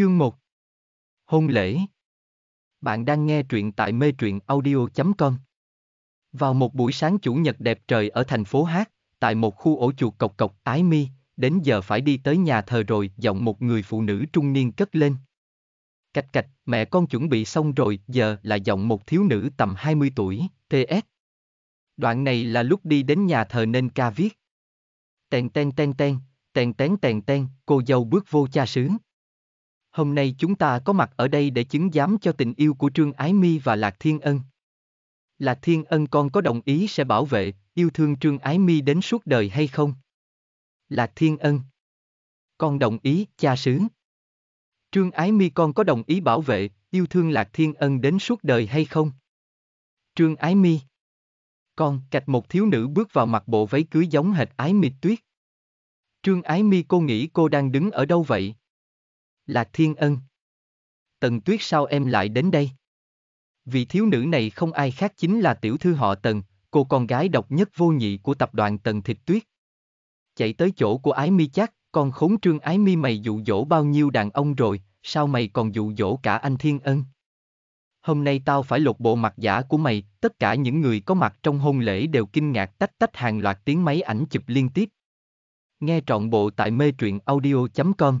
Chương 1 Hôn lễ Bạn đang nghe truyện tại mê truyện audio.com Vào một buổi sáng chủ nhật đẹp trời ở thành phố Hát, tại một khu ổ chuột cộc cộc ái mi, đến giờ phải đi tới nhà thờ rồi giọng một người phụ nữ trung niên cất lên. Cạch cạch, mẹ con chuẩn bị xong rồi, giờ là giọng một thiếu nữ tầm 20 tuổi, TS. Đoạn này là lúc đi đến nhà thờ nên ca viết. Tèn tèn tèn tèn, tèn tén tèn tèn, cô dâu bước vô cha sướng. Hôm nay chúng ta có mặt ở đây để chứng giám cho tình yêu của Trương Ái Mi và Lạc Thiên Ân. Lạc Thiên Ân con có đồng ý sẽ bảo vệ, yêu thương Trương Ái Mi đến suốt đời hay không? Lạc Thiên Ân Con đồng ý, cha sứ. Trương Ái Mi con có đồng ý bảo vệ, yêu thương Lạc Thiên Ân đến suốt đời hay không? Trương Ái Mi Con, cạch một thiếu nữ bước vào mặt bộ váy cưới giống hệt Ái Mịt Tuyết. Trương Ái Mi cô nghĩ cô đang đứng ở đâu vậy? Lạc Thiên Ân. Tần Tuyết sao em lại đến đây? Vì thiếu nữ này không ai khác chính là tiểu thư họ Tần, cô con gái độc nhất vô nhị của tập đoàn Tần Thịt Tuyết. Chạy tới chỗ của Ái Mi chắc, con khốn trương Ái Mi mày dụ dỗ bao nhiêu đàn ông rồi, sao mày còn dụ dỗ cả anh Thiên Ân? Hôm nay tao phải lột bộ mặt giả của mày, tất cả những người có mặt trong hôn lễ đều kinh ngạc tách tách hàng loạt tiếng máy ảnh chụp liên tiếp. Nghe trọn bộ tại mê truyện audio.com